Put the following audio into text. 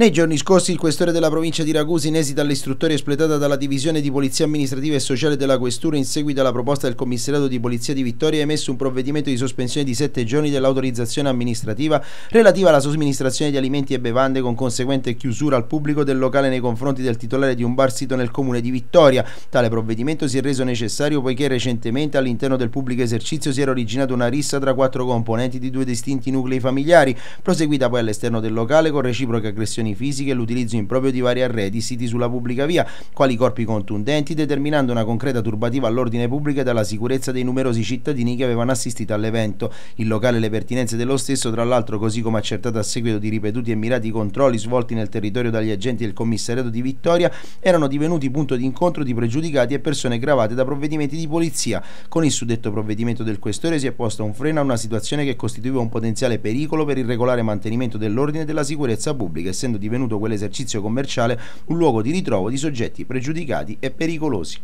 Nei giorni scorsi il questore della provincia di Ragusa in esito all'istruttoria espletata dalla divisione di polizia amministrativa e sociale della questura in seguito alla proposta del commissariato di polizia di Vittoria ha emesso un provvedimento di sospensione di sette giorni dell'autorizzazione amministrativa relativa alla somministrazione di alimenti e bevande con conseguente chiusura al pubblico del locale nei confronti del titolare di un bar sito nel comune di Vittoria. Tale provvedimento si è reso necessario poiché recentemente all'interno del pubblico esercizio si era originata una rissa tra quattro componenti di due distinti nuclei familiari, proseguita poi all'esterno del locale con reciproche aggressioni lesioni fisiche e l'utilizzo improprio di vari arredi siti sulla pubblica via, quali corpi contundenti, determinando una concreta turbativa all'ordine pubblico e alla sicurezza dei numerosi cittadini che avevano assistito all'evento. Il locale e le pertinenze dello stesso, tra l'altro così come accertato a seguito di ripetuti e mirati controlli svolti nel territorio dagli agenti del commissariato di Vittoria, erano divenuti punto di incontro di pregiudicati e persone gravate da provvedimenti di polizia. Con il suddetto provvedimento del questore si è posto un freno a una situazione che costituiva un potenziale pericolo per il regolare mantenimento dell'ordine e della sicurezza pubblica, essendo essendo divenuto quell'esercizio commerciale un luogo di ritrovo di soggetti pregiudicati e pericolosi.